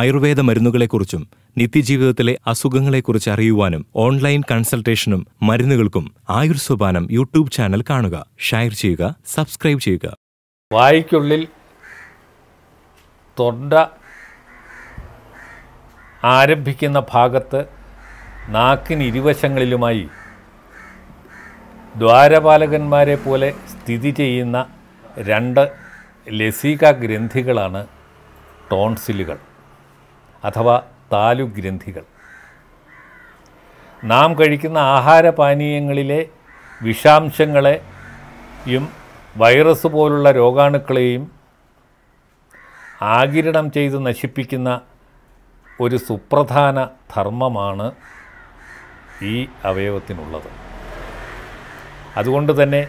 ആയുർവേദ മരുന്നുകളെക്കുറിച്ചും നിത്യജീവിതത്തിലെ അസുഖങ്ങളെക്കുറിച്ച് അറിയുവാനും ഓൺലൈൻ കൺസൾട്ടേഷനും മരുന്നുകൾക്കും ആയുർ സോപാനം യൂട്യൂബ് ചാനൽ കാണുക ഷെയർ ചെയ്യുക സബ്സ്ക്രൈബ് ചെയ്യുക വായിക്കുള്ളിൽ തൊണ്ട ആരംഭിക്കുന്ന ഭാഗത്ത് നാക്കിന് ഇരുവശങ്ങളിലുമായി ദ്വാരപാലകന്മാരെ പോലെ സ്ഥിതി ചെയ്യുന്ന രണ്ട് ലസിക ഗ്രന്ഥികളാണ് ടോൺസിലുകൾ അഥവാ താലുഗ്രന്ഥികൾ ഗ്രന്ഥികൾ നാം കഴിക്കുന്ന ആഹാരപാനീയങ്ങളിലെ വിഷാംശങ്ങളെയും വൈറസ് പോലുള്ള രോഗാണുക്കളെയും ആകിരണം ചെയ്ത് നശിപ്പിക്കുന്ന ഒരു സുപ്രധാന ധർമ്മമാണ് ഈ അവയവത്തിനുള്ളത് അതുകൊണ്ട് തന്നെ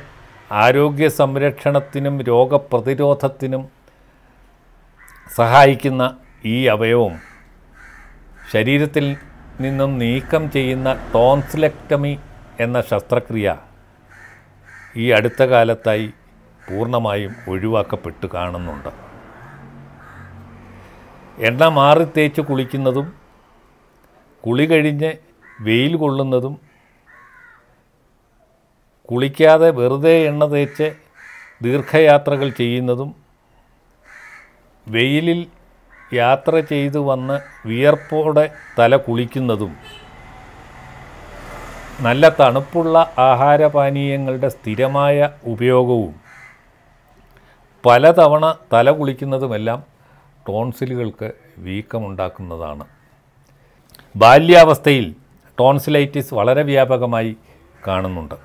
ആരോഗ്യ സംരക്ഷണത്തിനും രോഗപ്രതിരോധത്തിനും സഹായിക്കുന്ന ഈ അവയവം ശരീരത്തിൽ നിന്നും നീക്കം ചെയ്യുന്ന ടോൺസിലെക്ടമി എന്ന ശസ്ത്രക്രിയ ഈ അടുത്ത കാലത്തായി പൂർണ്ണമായും ഒഴിവാക്കപ്പെട്ട് കാണുന്നുണ്ട് എണ്ണ മാറി തേച്ച് കുളിക്കുന്നതും കുളി കഴിഞ്ഞ് വെയിൽ കൊള്ളുന്നതും കുളിക്കാതെ വെറുതെ എണ്ണ തേച്ച് ദീർഘയാത്രകൾ ചെയ്യുന്നതും വെയിലിൽ യാത്ര ചെയ്തു വന്ന് വിയർപ്പോടെ തല കുളിക്കുന്നതും നല്ല തണുപ്പുള്ള ആഹാരപാനീയങ്ങളുടെ സ്ഥിരമായ ഉപയോഗവും പലതവണ തല കുളിക്കുന്നതുമെല്ലാം ടോൺസിലുകൾക്ക് വീക്കമുണ്ടാക്കുന്നതാണ് ബാല്യാവസ്ഥയിൽ ടോൺസിലൈറ്റിസ് വളരെ വ്യാപകമായി കാണുന്നുണ്ട്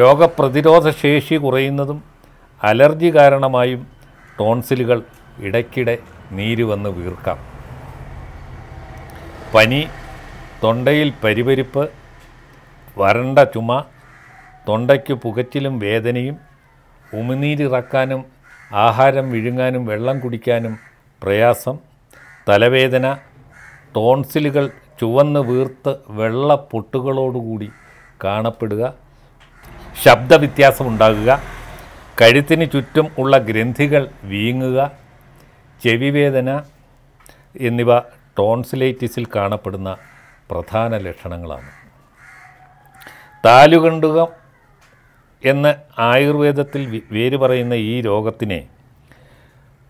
രോഗപ്രതിരോധ ശേഷി കുറയുന്നതും അലർജി കാരണമായും ടോൺസിലുകൾ ഇടയ്ക്കിടെ നീര് വന്ന് വീർക്കാം പനി തൊണ്ടയിൽ പരിപരിപ്പ് വരണ്ട ചുമ തൊണ്ടയ്ക്ക് പുകച്ചിലും വേദനയും ഉമിനീരിറക്കാനും ആഹാരം വിഴുങ്ങാനും വെള്ളം കുടിക്കാനും പ്രയാസം തലവേദന ടോൺസിലുകൾ ചുവന്ന് വീർത്ത് വെള്ള പൊട്ടുകളോടുകൂടി കാണപ്പെടുക ശബ്ദവ്യത്യാസമുണ്ടാകുക കഴുത്തിന് ചുറ്റും ഉള്ള ഗ്രന്ഥികൾ വീങ്ങുക ചെവിവേദന എന്നിവ ടോൺസിലൈറ്റിസിൽ കാണപ്പെടുന്ന പ്രധാന ലക്ഷണങ്ങളാണ് താലുകണ്ടുകം എന്ന് ആയുർവേദത്തിൽ വേര് പറയുന്ന ഈ രോഗത്തിനെ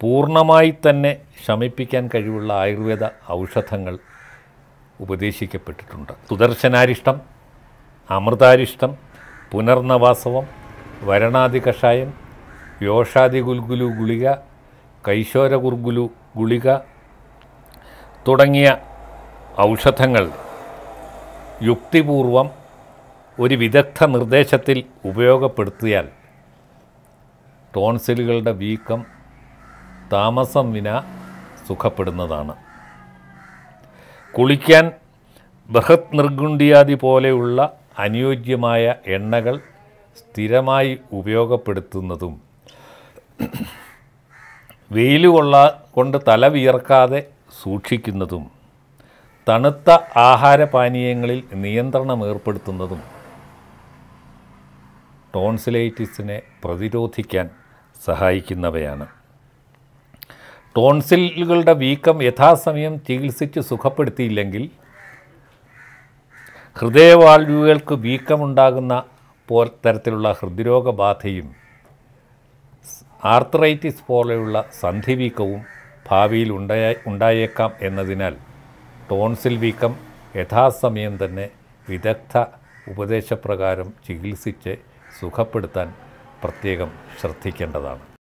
പൂർണ്ണമായി തന്നെ ശമിപ്പിക്കാൻ കഴിവുള്ള ആയുർവേദ ഔഷധങ്ങൾ ഉപദേശിക്കപ്പെട്ടിട്ടുണ്ട് സുദർശനാരിഷ്ടം അമൃതാരിഷ്ടം പുനർനവാസവം വരണാദി കഷായം യോഷാദി ഗുൽഗുലു ഗുളിക കൈശോര കുർഗുലു ഗുളിക തുടങ്ങിയ ഔഷധങ്ങൾ യുക്തിപൂർവം ഒരു വിദഗ്ധ നിർദ്ദേശത്തിൽ ഉപയോഗപ്പെടുത്തിയാൽ ടോൺസിലുകളുടെ വീക്കം താമസം വിന സുഖപ്പെടുന്നതാണ് കുളിക്കാൻ ബൃഹത് നിർഗുണ്ടിയാദി പോലെയുള്ള അനുയോജ്യമായ എണ്ണകൾ സ്ഥിരമായി ഉപയോഗപ്പെടുത്തുന്നതും വെയിൽ കൊള്ളാ കൊണ്ട് തല വിയർക്കാതെ സൂക്ഷിക്കുന്നതും തണുത്ത ആഹാരപാനീയങ്ങളിൽ നിയന്ത്രണം ഏർപ്പെടുത്തുന്നതും ടോൺസിലൈറ്റിസിനെ പ്രതിരോധിക്കാൻ സഹായിക്കുന്നവയാണ് ടോൺസിലുകളുടെ വീക്കം യഥാസമയം ചികിത്സിച്ച് സുഖപ്പെടുത്തിയില്ലെങ്കിൽ ഹൃദയവാൽവുകൾക്ക് വീക്കമുണ്ടാകുന്ന പോ തരത്തിലുള്ള ഹൃദ്രോഗബാധയും ആർത്രൈറ്റിസ് പോലെയുള്ള സന്ധിവീക്കവും ഭാവിയിൽ ഉണ്ടായ ഉണ്ടായേക്കാം എന്നതിനാൽ ടോൺസിൽ വീക്കം യഥാസമയം തന്നെ വിദഗ്ധ ഉപദേശപ്രകാരം ചികിത്സിച്ച് സുഖപ്പെടുത്താൻ പ്രത്യേകം ശ്രദ്ധിക്കേണ്ടതാണ്